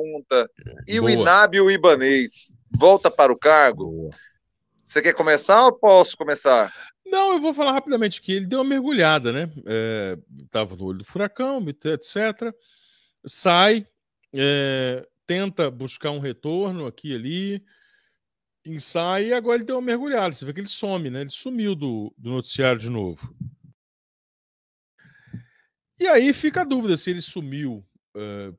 pergunta. E Boa. o Inábio Ibanês volta para o cargo? Você quer começar ou posso começar? Não, eu vou falar rapidamente que ele deu uma mergulhada, né? Estava é, no olho do furacão, etc. Sai, é, tenta buscar um retorno aqui e ali, ensaia e agora ele deu uma mergulhada. Você vê que ele some, né? Ele sumiu do, do noticiário de novo. E aí fica a dúvida se ele sumiu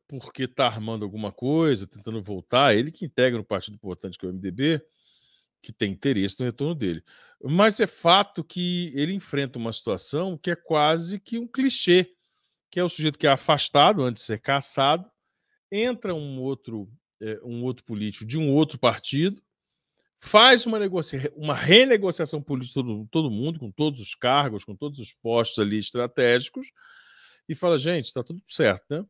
porque está armando alguma coisa, tentando voltar, ele que integra um partido importante que é o MDB, que tem interesse no retorno dele. Mas é fato que ele enfrenta uma situação que é quase que um clichê, que é o sujeito que é afastado antes de ser caçado, entra um outro eh, um outro político de um outro partido, faz uma, negocia uma renegociação política de todo, todo mundo, com todos os cargos, com todos os postos ali estratégicos, e fala: gente, está tudo certo, né?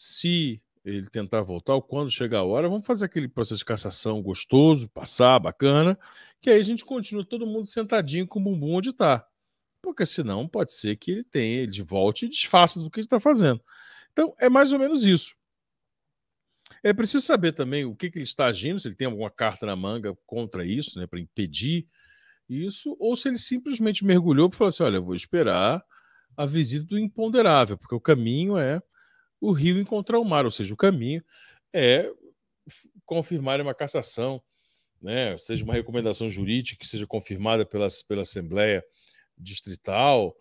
se ele tentar voltar, ou quando chegar a hora, vamos fazer aquele processo de cassação gostoso, passar, bacana, que aí a gente continua todo mundo sentadinho com o bumbum onde está. Porque senão pode ser que ele tenha, ele volte e desfaça do que ele está fazendo. Então é mais ou menos isso. É preciso saber também o que, que ele está agindo, se ele tem alguma carta na manga contra isso, né, para impedir isso, ou se ele simplesmente mergulhou para falar assim: olha, eu vou esperar a visita do imponderável, porque o caminho é o rio encontrar o mar, ou seja, o caminho é confirmar uma cassação, né, seja uma recomendação jurídica que seja confirmada pela, pela Assembleia Distrital,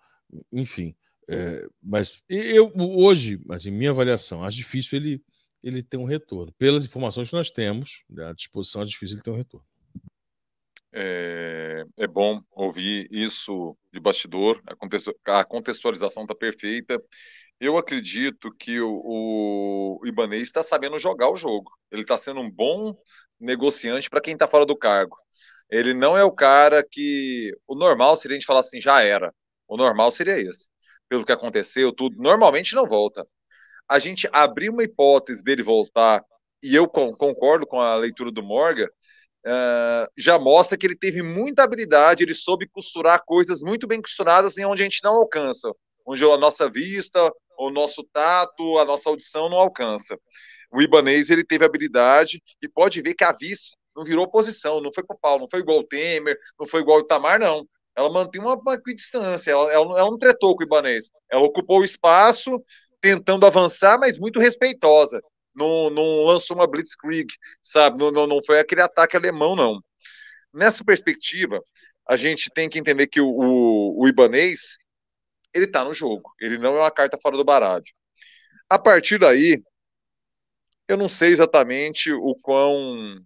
enfim. É, mas eu hoje, mas em minha avaliação, acho difícil ele, ele ter um retorno. Pelas informações que nós temos né, à disposição, é difícil ele ter um retorno. É, é bom ouvir isso de bastidor. A contextualização está perfeita eu acredito que o, o Ibanez está sabendo jogar o jogo. Ele está sendo um bom negociante para quem está fora do cargo. Ele não é o cara que. O normal seria a gente falar assim, já era. O normal seria esse. Pelo que aconteceu, tudo. Normalmente não volta. A gente abrir uma hipótese dele voltar, e eu concordo com a leitura do Morgan, Uh, já mostra que ele teve muita habilidade, ele soube costurar coisas muito bem costuradas em onde a gente não alcança, onde a nossa vista, o nosso tato, a nossa audição não alcança. O Ibanês ele teve habilidade e pode ver que a vice não virou oposição, não foi para o pau, não foi igual o Temer, não foi igual o Itamar, não. Ela mantém uma, uma distância, ela, ela, ela não tretou com o Ibanês. Ela ocupou o espaço, tentando avançar, mas muito respeitosa. Não, não lançou uma blitzkrieg, sabe? Não, não, não foi aquele ataque alemão, não. Nessa perspectiva, a gente tem que entender que o, o, o Ibanês ele está no jogo. Ele não é uma carta fora do baralho. A partir daí, eu não sei exatamente o quão,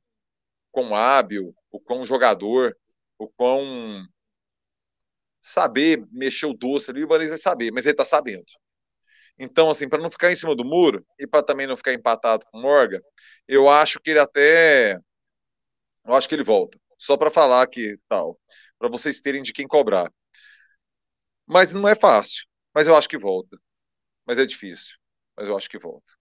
quão hábil, o quão jogador, o quão saber mexer o doce ali, o Ibanez vai saber, mas ele está sabendo. Então, assim, para não ficar em cima do muro e para também não ficar empatado com o Morgan, eu acho que ele até. Eu acho que ele volta. Só para falar que tal, para vocês terem de quem cobrar. Mas não é fácil. Mas eu acho que volta. Mas é difícil. Mas eu acho que volta.